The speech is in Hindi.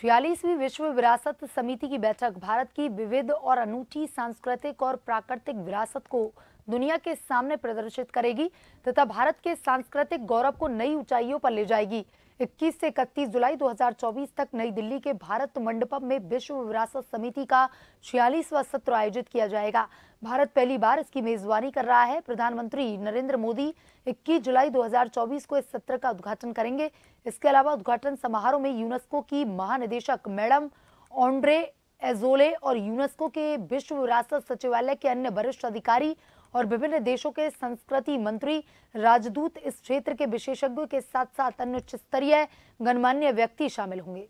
छियालीसवीं विश्व विरासत समिति की बैठक भारत की विविध और अनूठी सांस्कृतिक और प्राकृतिक विरासत को दुनिया के सामने प्रदर्शित करेगी तथा भारत के सांस्कृतिक गौरव को नई ऊंचाइयों पर ले जाएगी इक्कीस से इकतीस जुलाई 2024 तक नई दिल्ली के भारत मंडपम में विश्व विरासत समिति का छियालीसवा सत्र आयोजित किया जाएगा भारत पहली बार इसकी मेजबानी कर रहा है प्रधानमंत्री नरेंद्र मोदी 21 जुलाई 2024 को इस सत्र का उद्घाटन करेंगे इसके अलावा उद्घाटन समारोह में यूनेस्को की महानिदेशक मैडम ऑन्ड्रे एजोले और यूनेस्को के विश्व विरासत सचिवालय के अन्य वरिष्ठ अधिकारी और विभिन्न देशों के संस्कृति मंत्री राजदूत इस क्षेत्र के विशेषज्ञों के साथ साथ अन्य उच्च स्तरीय गणमान्य व्यक्ति शामिल होंगे